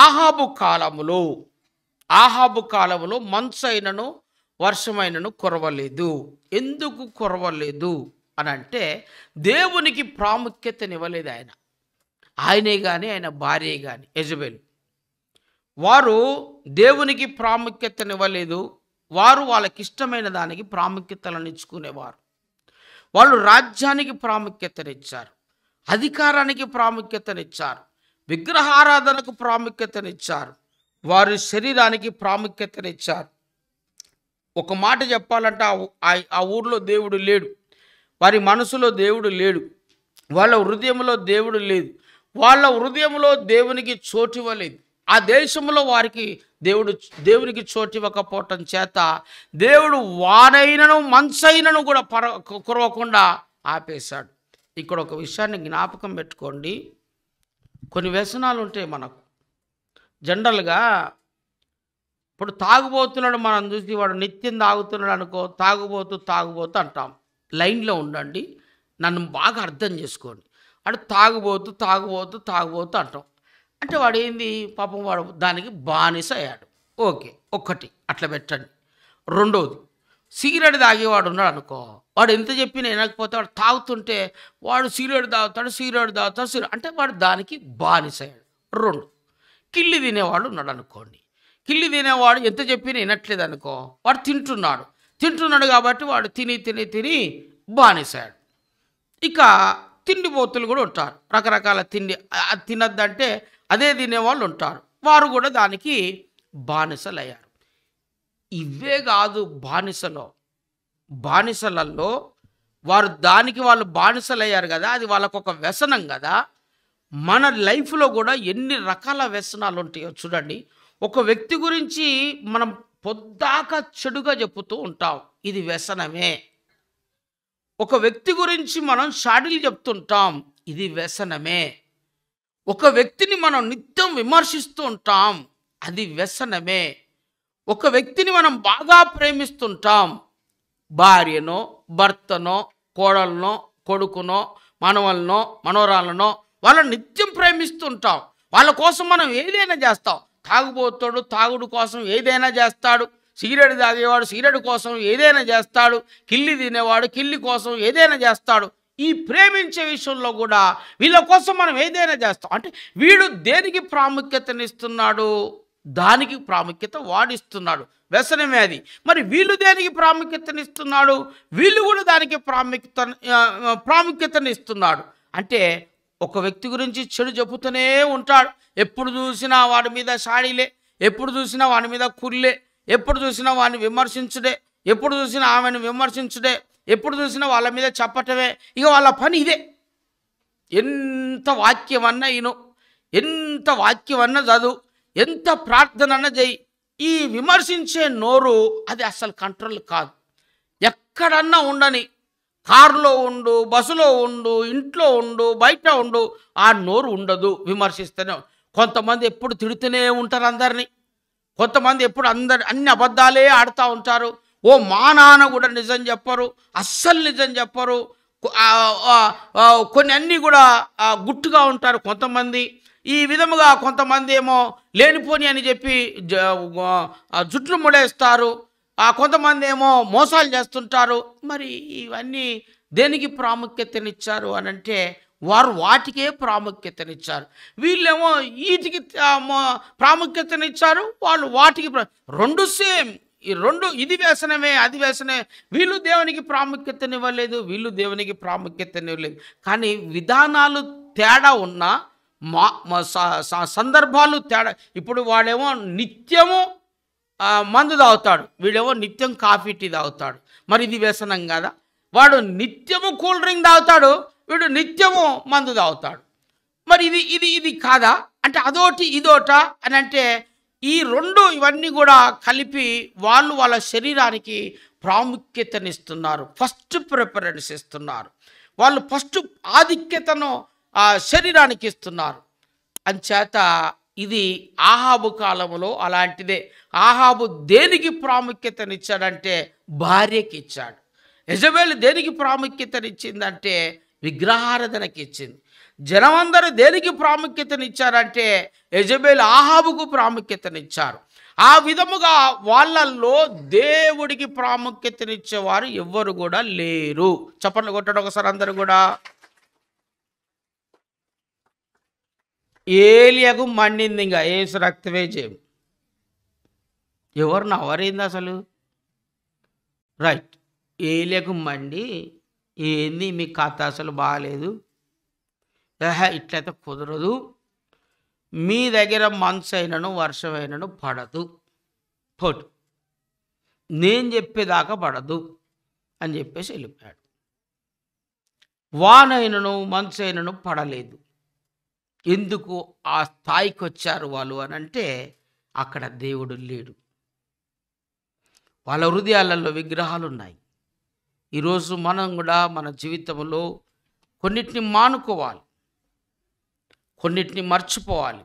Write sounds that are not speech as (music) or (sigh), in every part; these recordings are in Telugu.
ఆహాబు కాలములో ఆహాబు కాలములో మంచైనను వర్షమైనను కురవలేదు ఎందుకు కురవలేదు అని అంటే దేవునికి ప్రాముఖ్యతనివ్వలేదు ఆయన ఆయనే కానీ ఆయన భార్య కానీ యజబెల్ వారు దేవునికి ప్రాముఖ్యతనివ్వలేదు వారు వాళ్ళకిష్టమైన దానికి ప్రాముఖ్యతలను ఇచ్చుకునేవారు వాళ్ళు రాజ్యానికి ప్రాముఖ్యతనిచ్చారు అధికారానికి ప్రాముఖ్యతనిచ్చారు విగ్రహారాధనకు ప్రాముఖ్యతనిచ్చారు వారి శరీరానికి ప్రాముఖ్యతనిచ్చారు ఒక మాట చెప్పాలంటే ఆ ఊర్లో దేవుడు లేడు వారి మనసులో దేవుడు లేడు వాళ్ళ హృదయంలో దేవుడు లేదు వాళ్ళ హృదయంలో దేవునికి ఇవ్వలేదు ఆ దేశంలో వారికి దేవుడు దేవునికి చోటి ఇవ్వకపోవటం చేత దేవుడు వానైనను మంచైనను కూడా పర కురవకుండా ఆపేశాడు ఇక్కడ ఒక విషయాన్ని జ్ఞాపకం పెట్టుకోండి కొన్ని వ్యసనాలు ఉంటాయి మనకు జనరల్గా ఇప్పుడు తాగుబోతున్నాడు మనం చూసి వాడు నిత్యం తాగుతున్నాడు అనుకో తాగుబోతూ తాగుబోతూ అంటాం లైన్లో ఉండండి నన్ను బాగా అర్థం చేసుకోండి అంటే తాగుబోతూ తాగుబోతూ తాగుబోతూ అంటాం అంటే వాడు ఏంది పాపం వాడు దానికి బానిస అయ్యాడు ఓకే ఒక్కటి అట్లా పెట్టండి రెండోది సిగరెట్ తాగేవాడు ఉన్నాడు అనుకో వాడు ఎంత చెప్పినా వినకపోతే వాడు తాగుతుంటే వాడు సిగరెట్ తాగుతాడు సిగరెట్ తాగుతాడు సిగరెట్ అంటే వాడు దానికి బానిస అయ్యాడు రెండు కిల్లి తినేవాడు ఉన్నాడు అనుకోండి కిల్లి తినేవాడు ఎంత చెప్పినా వినట్లేదు అనుకో వాడు తింటున్నాడు తింటున్నాడు కాబట్టి వాడు తిని తిని తిని బానిసాడు ఇక తిండిపోతులు కూడా ఉంటారు రకరకాల తిండి తినద్దంటే అదే తినేవాళ్ళు ఉంటారు వారు కూడా దానికి బానిసలయ్యారు ఇవే కాదు బానిసలో బానిసలల్లో వారు దానికి వాళ్ళు బానిసలయ్యారు కదా అది వాళ్ళకు ఒక వ్యసనం కదా మన లైఫ్లో కూడా ఎన్ని రకాల వ్యసనాలు ఉంటాయో చూడండి ఒక వ్యక్తి గురించి మనం పొద్దాక చెడుగా చెప్పుతూ ఉంటాం ఇది వ్యసనమే ఒక వ్యక్తి గురించి మనం షాడీలు చెప్తుంటాం ఇది వ్యసనమే ఒక వ్యక్తిని మనం నిత్యం విమర్శిస్తూ ఉంటాం అది వ్యసనమే ఒక వ్యక్తిని మనం బాగా ప్రేమిస్తుంటాం భార్యనో భర్తనో కోడలనో కొడుకునో మనవలనో మనోరాలనో వాళ్ళని నిత్యం ప్రేమిస్తుంటాం వాళ్ళ కోసం మనం ఏదైనా చేస్తాం తాగుబోతాడు తాగుడు కోసం ఏదైనా చేస్తాడు సిగరెట్ తాగేవాడు సిగరెట్ కోసం ఏదైనా చేస్తాడు కిల్లి తినేవాడు కిల్లి కోసం ఏదైనా చేస్తాడు ఈ ప్రేమించే విషయంలో కూడా వీళ్ళ కోసం మనం ఏదైనా చేస్తాం అంటే వీడు దేనికి ప్రాముఖ్యతనిస్తున్నాడు దానికి ప్రాముఖ్యత వాడిస్తున్నాడు వ్యసనమే అది మరి వీళ్ళు దేనికి ప్రాముఖ్యతనిస్తున్నాడు వీళ్ళు కూడా దానికి ప్రాముఖ్యత ప్రాముఖ్యతనిస్తున్నాడు అంటే ఒక వ్యక్తి గురించి చెడు చెబుతూనే ఉంటాడు ఎప్పుడు చూసినా వాడి మీద సాడీలే ఎప్పుడు చూసినా వాడి మీద కుర్లే ఎప్పుడు చూసినా వాడిని విమర్శించుడే ఎప్పుడు చూసినా ఆమెను విమర్శించుడే ఎప్పుడు చూసినా వాళ్ళ మీద చెప్పటమే ఇక వాళ్ళ పని ఇదే ఎంత వాక్యం అన్నా ఈయన ఎంత వాక్యం అన్నా చదువు ఎంత ప్రార్థన అన్నా చేయి ఈ విమర్శించే నోరు అది అసలు కంట్రోల్ కాదు ఎక్కడన్నా ఉండని కారులో ఉండు బస్సులో ఉండు ఇంట్లో ఉండు బయట ఉండు ఆ నోరు ఉండదు విమర్శిస్తేనే కొంతమంది ఎప్పుడు తిడుతూనే ఉంటారు అందరినీ కొంతమంది ఎప్పుడు అందరు అన్ని అబద్ధాలే ఆడుతూ ఉంటారు ఓ మా నాన్న కూడా నిజం చెప్పరు అస్సలు నిజం చెప్పరు కొన్ని అన్నీ కూడా గుట్టుగా ఉంటారు కొంతమంది ఈ విధముగా కొంతమంది ఏమో లేనిపోని అని చెప్పి జుట్లు ముడేస్తారు కొంతమంది ఏమో మోసాలు చేస్తుంటారు మరి ఇవన్నీ దేనికి ప్రాముఖ్యతనిచ్చారు అని అంటే వారు వాటికే ప్రాముఖ్యతనిచ్చారు వీళ్ళేమో వీటికి ప్రాముఖ్యతనిచ్చారు వాళ్ళు వాటికి రెండు సేమ్ ఈ రెండు ఇది వ్యసనమే అది వ్యసనమే వీళ్ళు దేవునికి ప్రాముఖ్యతనివ్వలేదు వీళ్ళు దేవునికి ప్రాముఖ్యతనివ్వలేదు కానీ విధానాలు తేడా ఉన్నా మా సందర్భాలు తేడా ఇప్పుడు వాడేమో నిత్యము మందు తాగుతాడు వీడేమో నిత్యం కాఫీ టీ తాగుతాడు మరి ఇది వ్యసనం కదా వాడు నిత్యము కూల్ డ్రింక్ తాగుతాడు వీడు నిత్యము మందు తాగుతాడు మరి ఇది ఇది ఇది కాదా అంటే అదోటి ఇదోట అని అంటే ఈ రెండు ఇవన్నీ కూడా కలిపి వాళ్ళు వాళ్ళ శరీరానికి ప్రాముఖ్యతనిస్తున్నారు ఫస్ట్ ప్రిఫరెన్స్ ఇస్తున్నారు వాళ్ళు ఫస్ట్ ఆధిక్యతను శరీరానికి ఇస్తున్నారు అంచేత ఇది ఆహాబు కాలంలో అలాంటిదే ఆహాబు దేనికి ప్రాముఖ్యతనిచ్చాడంటే భార్యకి ఇచ్చాడు యజమేలు దేనికి ప్రాముఖ్యతనిచ్చిందంటే విగ్రహారాధనకి ఇచ్చింది జనమందరూ దేనికి ప్రాముఖ్యతనిచ్చారంటే యజబేల్ ఆహాబుకు ప్రాముఖ్యతనిచ్చారు ఆ విధముగా వాళ్ళల్లో దేవుడికి ప్రాముఖ్యతనిచ్చేవారు ఎవ్వరు కూడా లేరు చెప్పండి కొట్టడం ఒకసారి అందరు కూడా ఏలియకు మండింది ఇంకా ఏసు రక్తమే చేయం ఎవరు నవరైంది అసలు రైట్ ఏలియకు మండి ఏంది మీ కథ అసలు బాగాలేదు ఏహ ఇట్లయితే కుదరదు మీ దగ్గర మంచు అయినను వర్షమైనను పడదు పోటు నేను చెప్పేదాకా పడదు అని చెప్పేసి వెళ్ళిపోయాడు వానైనను మంచు అయినను పడలేదు ఎందుకు ఆ స్థాయికి వచ్చారు వాళ్ళు అని అంటే అక్కడ దేవుడు లేడు వాళ్ళ హృదయాలలో విగ్రహాలు ఉన్నాయి ఈరోజు మనం కూడా మన జీవితంలో కొన్నిటిని మానుకోవాలి కొన్నిటిని మర్చిపోవాలి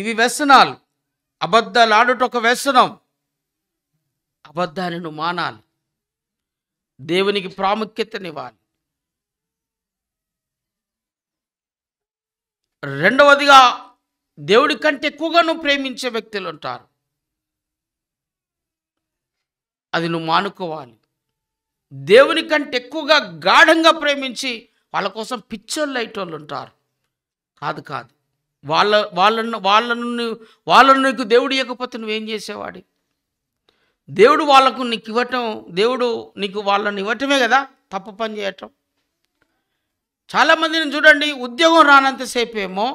ఇవి వ్యసనాలు అబద్ధాలు ఆడుట ఒక వ్యసనం అబద్ధాన్ని నువ్వు మానాలి దేవునికి ప్రాముఖ్యతనివ్వాలి రెండవదిగా దేవుడి కంటే ఎక్కువగా నువ్వు ప్రేమించే వ్యక్తులు ఉంటారు అది నువ్వు మానుకోవాలి దేవుని కంటే ఎక్కువగా గాఢంగా ప్రేమించి వాళ్ళ కోసం పిచ్చోళ్ళు వాళ్ళు ఉంటారు కాదు కాదు వాళ్ళ వాళ్ళను వాళ్ళను వాళ్ళను నీకు దేవుడు ఇవ్వకపోతే నువ్వేం చేసేవాడి దేవుడు వాళ్ళకు నీకు ఇవ్వటం దేవుడు నీకు వాళ్ళని ఇవ్వటమే కదా తప్ప పని చేయటం చాలామందిని చూడండి ఉద్యోగం రానంతసేపేమో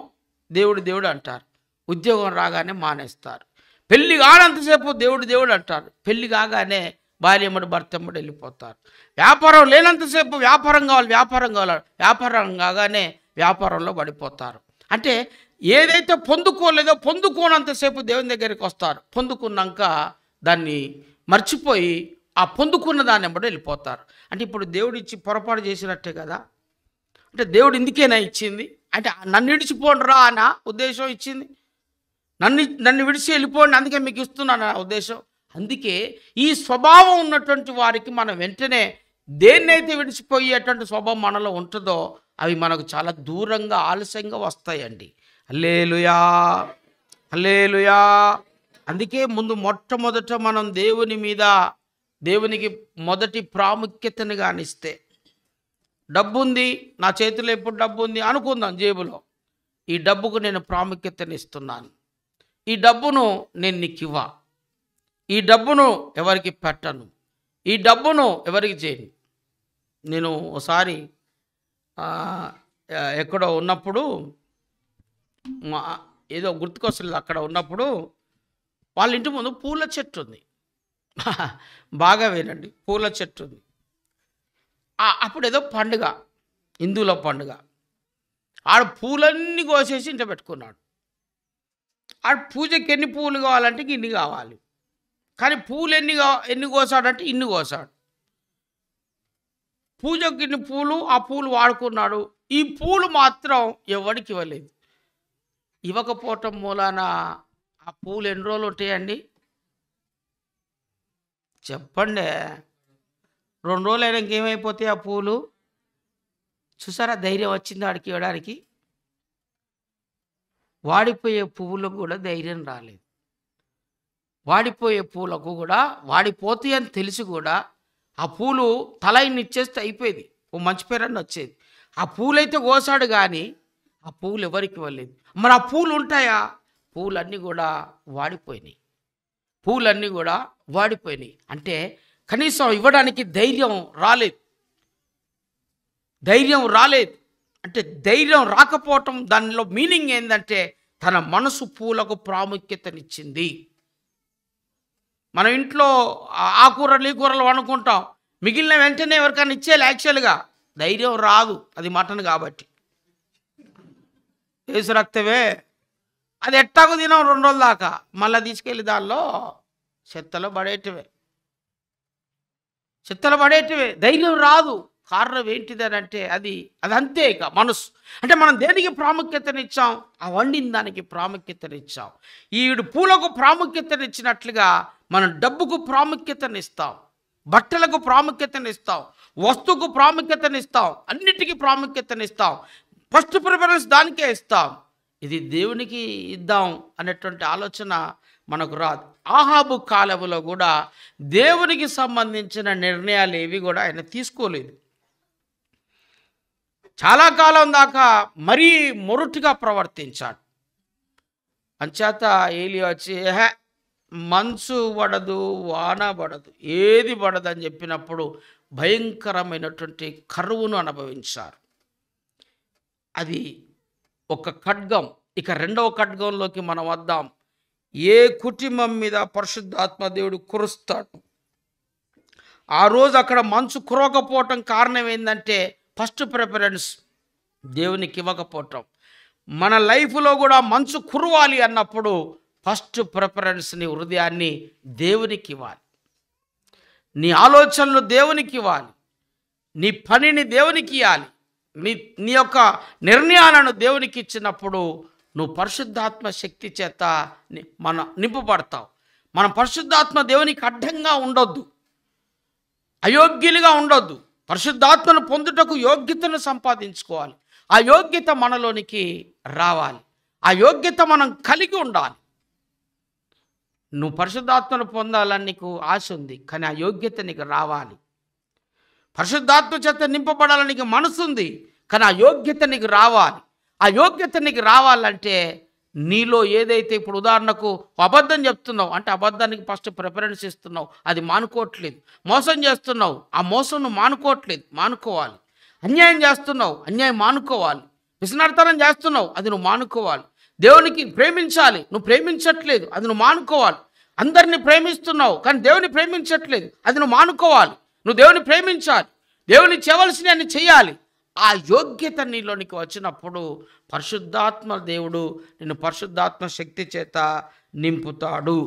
దేవుడు దేవుడు అంటారు ఉద్యోగం రాగానే మానేస్తారు పెళ్ళి కానంతసేపు దేవుడు దేవుడు అంటారు పెళ్ళి కాగానే భార్యమ్మడు భర్తమ్ముడు వెళ్ళిపోతారు వ్యాపారం లేనంతసేపు వ్యాపారం కావాలి వ్యాపారం కావాలి వ్యాపారం కాగానే వ్యాపారంలో పడిపోతారు అంటే ఏదైతే పొందుకోలేదో పొందుకోనంతసేపు దేవుని దగ్గరికి వస్తారు పొందుకున్నాక దాన్ని మర్చిపోయి ఆ పొందుకున్న దాన్ని ఎంబడి వెళ్ళిపోతారు అంటే ఇప్పుడు దేవుడు ఇచ్చి పొరపాటు చేసినట్టే కదా అంటే దేవుడు ఇందుకేనా ఇచ్చింది అంటే నన్ను విడిచిపోండిరా అన్న ఉద్దేశం ఇచ్చింది నన్ను నన్ను విడిచి వెళ్ళిపోండి అందుకే మీకు ఇస్తున్నాను ఉద్దేశం అందుకే ఈ స్వభావం ఉన్నటువంటి వారికి మనం వెంటనే దేన్నైతే విడిచిపోయేటువంటి స్వభావం మనలో ఉంటుందో అవి మనకు చాలా దూరంగా ఆలస్యంగా వస్తాయండి అల్లేలుయా అల్లేలుయా అందుకే ముందు మొట్టమొదట మనం దేవుని మీద దేవునికి మొదటి ప్రాముఖ్యతను కానిస్తే డబ్బు ఉంది నా చేతిలో ఎప్పుడు డబ్బు ఉంది అనుకుందాం జేబులో ఈ డబ్బుకు నేను ప్రాముఖ్యతనిస్తున్నాను ఈ డబ్బును నేను నీకు ఇవ్వా ఈ డబ్బును ఎవరికి పెట్టను ఈ డబ్బును ఎవరికి చేయను నేను ఒకసారి ఎక్కడో ఉన్నప్పుడు మా ఏదో గుర్తుకొస్తుంది అక్కడ ఉన్నప్పుడు వాళ్ళ ఇంటి ముందు పూల చెట్టు ఉంది (laughs) బాగా వినండి పూల చెట్టు ఉంది అప్పుడు ఏదో పండుగ హిందువుల పండుగ ఆడ పూలన్నీ కోసేసి ఇంట పెట్టుకున్నాడు ఆడ పూజకి ఎన్ని పూలు కావాలంటే ఇన్ని కావాలి కానీ పూలు ఎన్ని ఎన్ని కోసాడంటే ఇన్ని కోసాడు పూజకు ఇన్ని పూలు ఆ పూలు వాడుకున్నాడు ఈ పూలు మాత్రం ఎవరికి ఇవ్వలేదు ఇవ్వకపోవటం మూలాన ఆ పూలు ఎన్ని రోజులు ఉంటాయండి చెప్పండి రెండు రోజులు అయినాక ఆ పూలు చూసారా ధైర్యం వచ్చింది వాడికి ఇవ్వడానికి వాడిపోయే పువ్వులకు కూడా ధైర్యం రాలేదు వాడిపోయే పూలకు కూడా వాడిపోతాయి అని తెలిసి కూడా ఆ పూలు తలయిని ఇచ్చేస్తే అయిపోయేది ఓ మంచి పేరని వచ్చేది ఆ పూలైతే కోసాడు కానీ ఆ పూలు ఎవరికి వెళ్ళేది మరి ఆ పూలు ఉంటాయా పూలన్నీ కూడా వాడిపోయినాయి పూలన్నీ కూడా వాడిపోయినాయి అంటే కనీసం ఇవ్వడానికి ధైర్యం రాలేదు ధైర్యం రాలేదు అంటే ధైర్యం రాకపోవటం దానిలో మీనింగ్ ఏంటంటే తన మనసు పూలకు ప్రాముఖ్యతనిచ్చింది మనం ఇంట్లో ఆ కూరలు ఈ కూరలు వండుకుంటాం మిగిలిన వెంటనే ఎవరికైనా ఇచ్చేయాలి యాక్చువల్గా ధైర్యం రాదు అది మటన్ కాబట్టి వేసు రక్తమే అది ఎట్టాకు తినాం రెండు రోజుల దాకా మళ్ళీ తీసుకెళ్ళి దానిలో చెత్తలో పడేటివే చెత్తలో పడేటివే ధైర్యం రాదు కారణం ఏంటిదని అంటే అది అదంతే ఇక మనసు అంటే మనం దేనికి ప్రాముఖ్యతనిచ్చాం ఆ వండిన దానికి ప్రాముఖ్యతనిచ్చాం ఈవిడు పూలకు ప్రాముఖ్యతనిచ్చినట్లుగా మనం డబ్బుకు ప్రాముఖ్యతనిస్తాం బట్టలకు ప్రాముఖ్యతనిస్తాం వస్తువుకు ప్రాముఖ్యతనిస్తాం అన్నిటికీ ప్రాముఖ్యతనిస్తాం ఫస్ట్ ప్రిఫరెన్స్ దానికే ఇస్తాం ఇది దేవునికి ఇద్దాం అనేటువంటి ఆలోచన మనకు రాదు ఆహాబు కాలంలో కూడా దేవునికి సంబంధించిన నిర్ణయాలు ఏవి కూడా ఆయన తీసుకోలేదు చాలా కాలం దాకా మరీ మొరుటిగా ప్రవర్తించాడు అంచేత ఏలి వచ్చి ఏహే మంచు పడదు వాన పడదు ఏది పడదు అని చెప్పినప్పుడు భయంకరమైనటువంటి కరువును అనుభవించారు అది ఒక ఖడ్గం ఇక రెండవ ఖడ్గంలోకి మనం వద్దాం ఏ కుటుంబం మీద పరిశుద్ధాత్మదేవుడు కురుస్తాడు ఆ రోజు అక్కడ మంచు కురవకపోవటం కారణం ఏంటంటే ఫస్ట్ ప్రిఫరెన్స్ దేవునికి ఇవ్వకపోవటం మన లైఫ్లో కూడా మంచు కురవాలి అన్నప్పుడు ఫస్ట్ ప్రిఫరెన్స్ని హృదయాన్ని దేవునికి ఇవ్వాలి నీ ఆలోచనలు దేవునికి ఇవ్వాలి నీ పనిని దేవునికి ఇవ్వాలి నీ నీ యొక్క నిర్ణయాలను దేవునికి ఇచ్చినప్పుడు నువ్వు పరిశుద్ధాత్మ శక్తి చేత మన నింపబడతావు మన పరిశుద్ధాత్మ దేవునికి అడ్డంగా ఉండొద్దు అయోగ్యులుగా ఉండొద్దు పరిశుద్ధాత్మను పొందుటకు యోగ్యతను సంపాదించుకోవాలి ఆ యోగ్యత మనలోనికి రావాలి ఆ యోగ్యత మనం కలిగి ఉండాలి నువ్వు పరిశుద్ధాత్మను పొందాలని నీకు ఆశ ఉంది కానీ ఆ యోగ్యత నీకు రావాలి పరిశుద్ధాత్మ చేత నింపబడాలని నీకు మనసు ఉంది కానీ ఆ యోగ్యత నీకు రావాలి ఆ యోగ్యత నీకు రావాలంటే నీలో ఏదైతే ఇప్పుడు ఉదాహరణకు అబద్ధం చెప్తున్నావు అంటే అబద్ధానికి ఫస్ట్ ప్రిఫరెన్స్ ఇస్తున్నావు అది మానుకోవట్లేదు మోసం చేస్తున్నావు ఆ మోసంను మానుకోవట్లేదు మానుకోవాలి అన్యాయం చేస్తున్నావు అన్యాయం మానుకోవాలి విసనార్థనం చేస్తున్నావు అది నువ్వు మానుకోవాలి దేవునికి ప్రేమించాలి నువ్వు ప్రేమించట్లేదు అది నువ్వు మానుకోవాలి అందరిని ప్రేమిస్తున్నావు కానీ దేవుని ప్రేమించట్లేదు అది నువ్వు మానుకోవాలి నువ్వు దేవుని ప్రేమించాలి దేవుని చేయవలసినవి చేయాలి ఆ యోగ్యత నీలోనికి వచ్చినప్పుడు పరిశుద్ధాత్మ దేవుడు నిన్ను పరిశుద్ధాత్మ శక్తి చేత నింపుతాడు